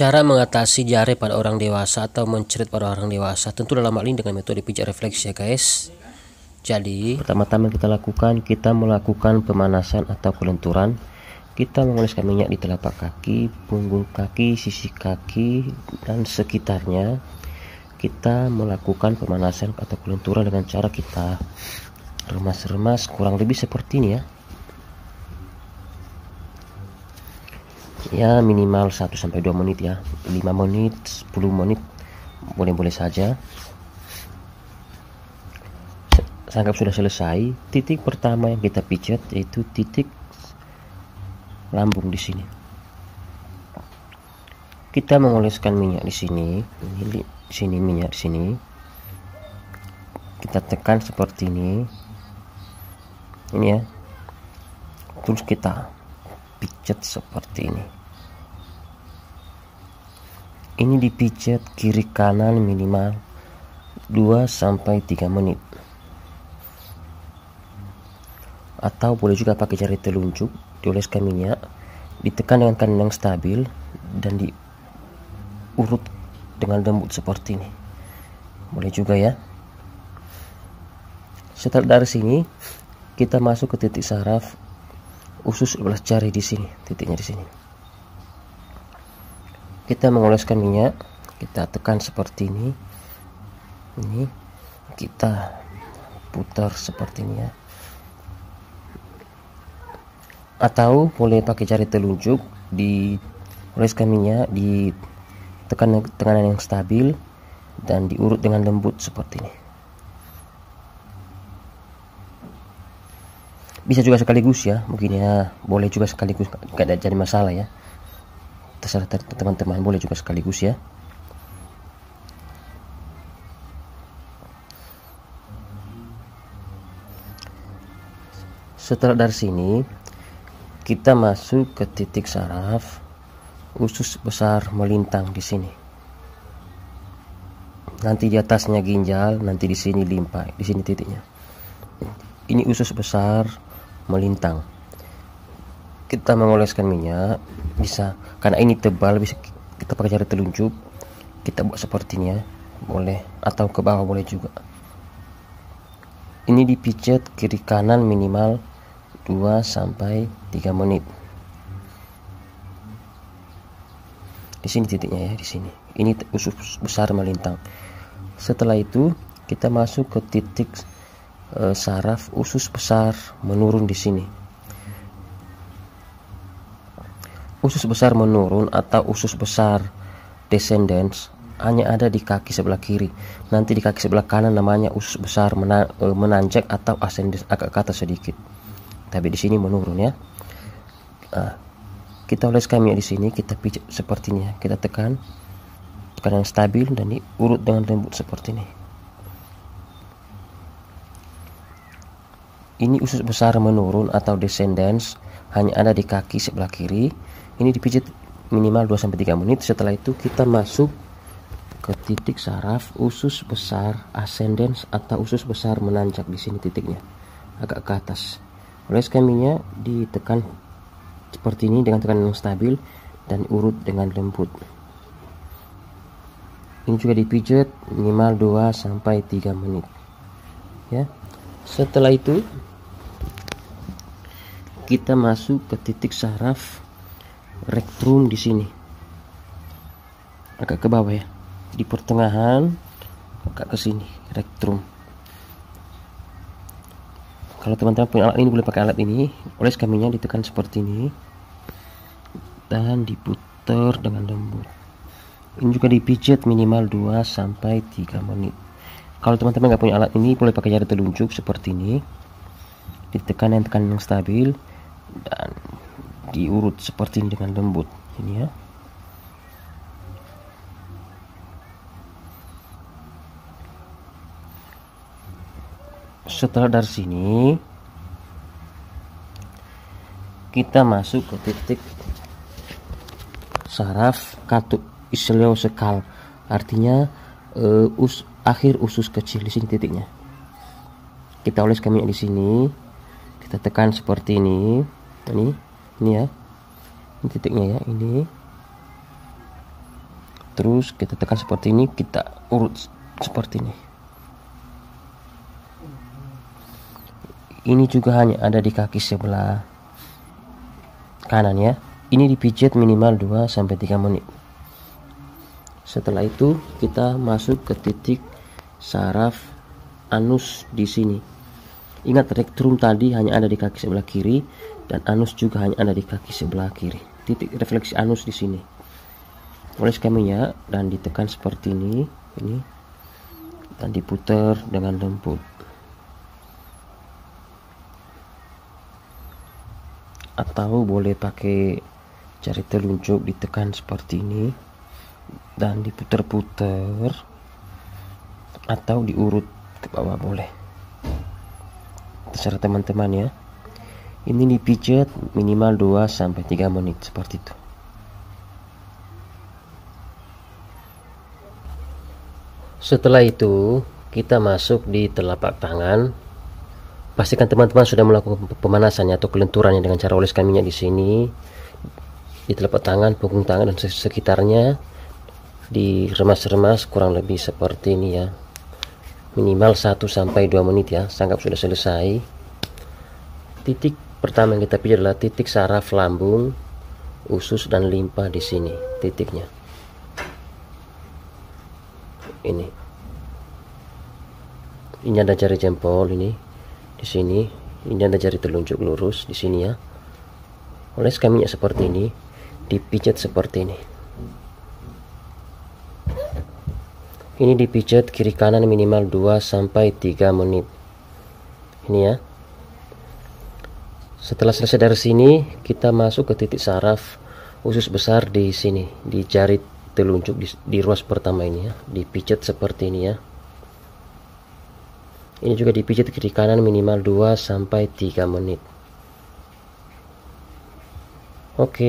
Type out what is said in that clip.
Cara mengatasi diare pada orang dewasa atau mencerit pada orang dewasa tentu dalam hal ini dengan metode pijat refleks ya guys. Jadi pertama-tama kita lakukan kita melakukan pemanasan atau kelenturan. Kita mengoleskan minyak di telapak kaki, punggung kaki, sisi kaki dan sekitarnya. Kita melakukan pemanasan atau kelenturan dengan cara kita remas-remas kurang lebih seperti ini ya. ya minimal 1 sampai 2 menit ya 5 menit 10 menit boleh-boleh saja sangkap sudah selesai titik pertama yang kita pijat yaitu titik lambung di sini kita mengoleskan minyak di sini ini di sini minyak di sini kita tekan seperti ini ini ya terus kita pijat seperti ini ini dipijat kiri kanan minimal 2 sampai 3 menit. Atau boleh juga pakai jari telunjuk, dioleskan minyak, ditekan dengan kandang stabil dan diurut dengan lembut seperti ini. Boleh juga ya. Setelah dari sini, kita masuk ke titik saraf usus sebelah jari di sini, titiknya di sini kita mengoleskan minyak kita tekan seperti ini ini kita putar seperti ini ya atau boleh pakai jari telunjuk di dioleskan minyak di tekan tekanan yang stabil dan diurut dengan lembut seperti ini bisa juga sekaligus ya mungkin ya boleh juga sekaligus nggak ada jadi masalah ya terserah teman-teman boleh juga sekaligus ya setelah dari sini kita masuk ke titik saraf usus besar melintang di sini nanti di atasnya ginjal nanti di sini limpa di sini titiknya ini usus besar melintang kita mengoleskan minyak bisa karena ini tebal bisa kita pakai jari telunjuk kita buat seperti ini ya boleh atau ke bawah boleh juga ini dipijat kiri kanan minimal 2 sampai 3 menit di sini titiknya ya di sini ini usus besar melintang setelah itu kita masuk ke titik e, saraf usus besar menurun di sini Usus besar menurun atau usus besar descendens hanya ada di kaki sebelah kiri. Nanti di kaki sebelah kanan namanya usus besar e, menanjak atau ascendens agak ke atas sedikit. Tapi di sini menurun ya. Nah, kita oleskan minyak di sini, kita pijat sepertinya, kita tekan tekan yang stabil dan diurut dengan lembut seperti ini. Ini usus besar menurun atau descendens hanya ada di kaki sebelah kiri ini dipijit minimal 2-3 menit setelah itu kita masuk ke titik saraf usus besar ascendens atau usus besar menanjak di sini titiknya agak ke atas oleh skeminya ditekan seperti ini dengan tekanan yang stabil dan urut dengan lembut ini juga dipijat minimal 2 sampai 3 menit ya setelah itu kita masuk ke titik saraf rektum di sini agak ke bawah ya di pertengahan agak ke sini rektum kalau teman-teman punya alat ini boleh pakai alat ini oleh kaminya ditekan seperti ini dan diputar dengan lembut ini juga dipijet minimal 2 sampai 3 menit kalau teman-teman nggak punya alat ini boleh pakai jari telunjuk seperti ini ditekan dan tekan yang stabil dan diurut seperti ini dengan lembut ini ya setelah dari sini kita masuk ke titik saraf katup sekal artinya uh, us, akhir usus kecil di sini titiknya kita oleskan minyak di sini kita tekan seperti ini ini ini ya ini titiknya ya ini terus kita tekan seperti ini kita urut seperti ini ini juga hanya ada di kaki sebelah kanan ya ini dipijat minimal 2-3 menit setelah itu kita masuk ke titik saraf anus di sini Ingat rektrum tadi hanya ada di kaki sebelah kiri dan anus juga hanya ada di kaki sebelah kiri. Titik refleksi anus di sini. Oles kami dan ditekan seperti ini, ini dan diputar dengan lembut. Atau boleh pakai jari telunjuk ditekan seperti ini dan diputer-puter atau diurut ke bawah boleh terserah teman-teman ya ini dipijat minimal 2 sampai 3 menit seperti itu setelah itu kita masuk di telapak tangan pastikan teman-teman sudah melakukan pemanasannya atau kelenturannya dengan cara oleskan minyak di sini di telapak tangan, punggung tangan dan sekitarnya di remas remas kurang lebih seperti ini ya minimal 1 sampai 2 menit ya sangkap sudah selesai titik pertama yang kita pilih adalah titik saraf lambung usus dan limpa di sini titiknya ini ini ada jari jempol ini di sini ini ada jari telunjuk lurus di sini ya oleh kaminya seperti ini dipijat seperti ini Ini dipijat kiri kanan minimal 2 sampai 3 menit. Ini ya. Setelah selesai dari sini, kita masuk ke titik saraf usus besar di sini, di jari telunjuk di, di ruas pertama ini ya. Dipijat seperti ini ya. Ini juga dipijat kiri kanan minimal 2 sampai 3 menit. Oke. Okay.